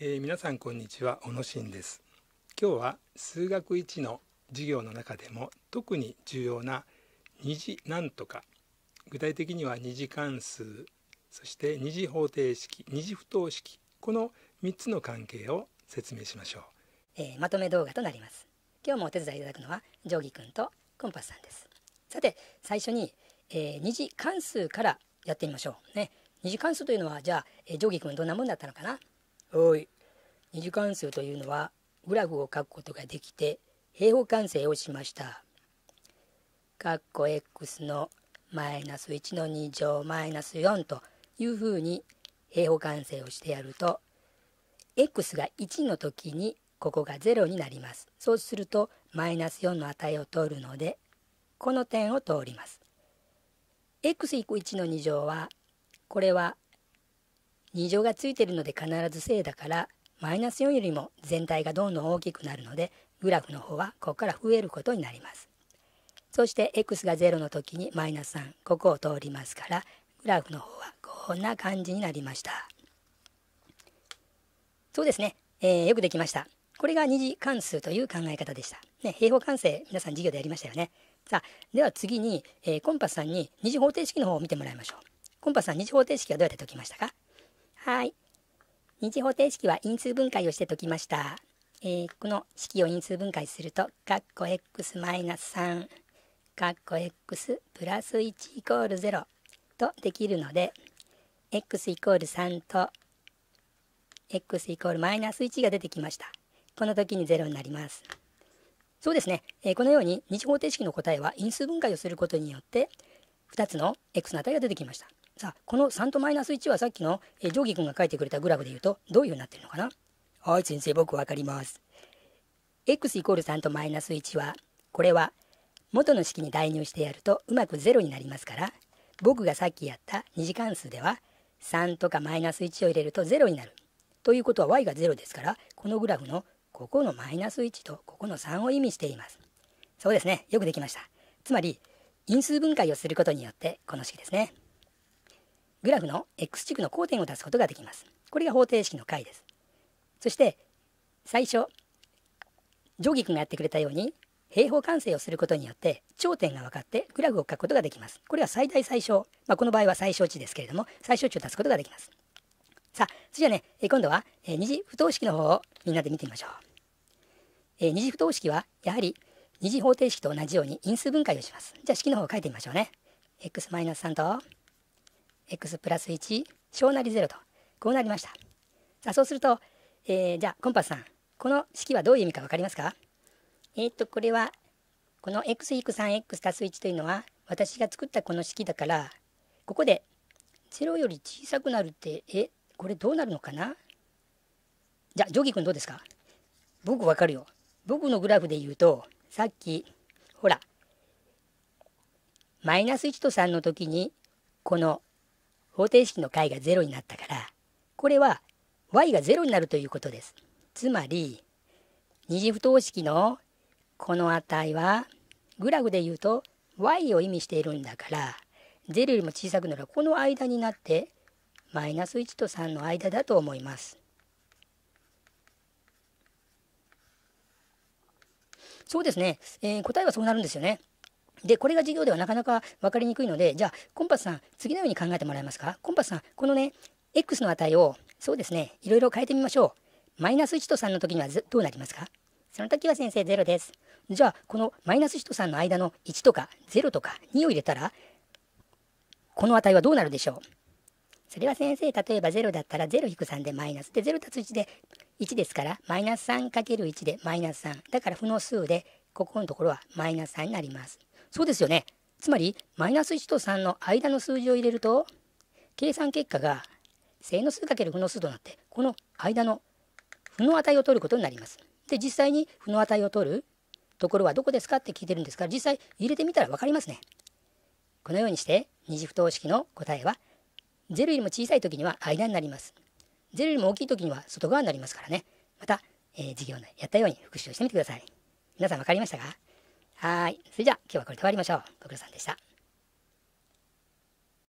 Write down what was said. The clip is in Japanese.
えー、皆さんこんにちは小野真です今日は数学1の授業の中でも特に重要な二次なんとか具体的には二次関数そして二次方程式二次不等式この3つの関係を説明しましょう、えー、まとめ動画となります今日もお手伝いいただくのは定規くんとコンパスさんですさて最初に、えー、二次関数からやってみましょうね二次関数というのはじゃあ、え定規くんどんなもんだったのかなおい2次関数というのはグラフを書くことができて平方完成をしました。かっこ x のマイナス1の2乗マイナス4というふうに平方完成をしてやると x が1の時にここが0になります。そうするとマイナス4の値を取るのでこの点を通ります。x=1 の2乗はこれは2乗がついているので必ず正だからマイナス4よりも全体がどんどん大きくなるのでグラフの方はここから増えることになります。そして x が0の時にマイナス3ここを通りますからグラフの方はこんな感じになりました。そうですね、えー、よくできました。これが二次関数という考え方でした。ね、平方完成皆さん授業でやりましたよね。さあでは次に、えー、コンパスさんに二次方程式の方を見てもらいましょう。コンパスさん二次方程式はどうやって解きましたかはい。二次方程式は因数分解をして解きました。えー、この式を因数分解すると、かっこ x マイナス3、かっこ x プラス1イコール0とできるので、x イコール3と x イコールマイナス1が出てきました。この時に0になります。そうですね、えー、このように二次方程式の答えは因数分解をすることによって、2つの x の値が出てきました。さあこの3と1はさっきの、えー、定規君が書いてくれたグラフで言うとどういうふうになってるのかなはい先生僕分かります。x 3と1はこれは元の式に代入してやるとうまく0になりますから僕がさっきやった2次関数では3とか1を入れると0になる。ということは y が0ですからこのグラフのここのマイナス1とここの3を意味しています。そうですねよくできました。つまり因数分解をすることによってこの式ですね。グラフの X 軸の交点を出すことができます。これが方程式の解です。そして最初定規君がやってくれたように平方完成をすることによって頂点が分かってグラフを書くことができます。これは最大最小、まあ、この場合は最小値ですけれども最小値を出すことができます。さあそれじゃあね今度は二次不等式の方をみんなで見てみましょう。え二次不等式はやはり二次方程式と同じように因数分解をします。じゃあ式の方を書いてみましょうね。x-3 と x プラス1小なり0とこうなりましたさあそうすると、えー、じゃあコンパスさんこの式はどういう意味か分かりますかえー、っとこれはこの x=3x たす1というのは私が作ったこの式だからここで0より小さくなるってえこれどうなるのかなじゃあジョギ君どうですか僕わかるよ僕のグラフで言うとさっきほらマイナス1と3の時にこの方程式の解が0になったからこれは y が0になるということです。つまり二次不等式のこの値はグラフで言うと y を意味しているんだから0よりも小さくなるこの間になってマイナス1と3の間だと思います。そうですね、えー、答えはそうなるんですよね。で、これが授業ではなかなか分かりにくいので、じゃあ、コンパスさん、次のように考えてもらえますかコンパスさん、このね、x の値を、そうですね、いろいろ変えてみましょう。マイナス1と3の時にはどうなりますかその時は先生0です。じゃあ、このマイナス1と3の間の1とか0とか2を入れたら、この値はどうなるでしょうそれは先生、例えば0だったら0-3でマイナス。で、0足す1で1ですから、マイナス 3×1 でマイナス3。だから、負の数で、ここのところはマイナス3になります。そうですよね。つまり、マイナス1と3の間の数字を入れると、計算結果が正の数×負の数となって、この間の負の値を取ることになります。で、実際に負の値を取るところはどこですかって聞いてるんですから、実際入れてみたら分かりますね。このようにして、二次不等式の答えは、0よりも小さい時には間になります。0よりも大きい時には外側になりますからね。また、えー、授業内やったように復習してみてください。皆さん分かりましたかはい。それじゃあ今日はこれで終わりましょう。ご苦労さんでした。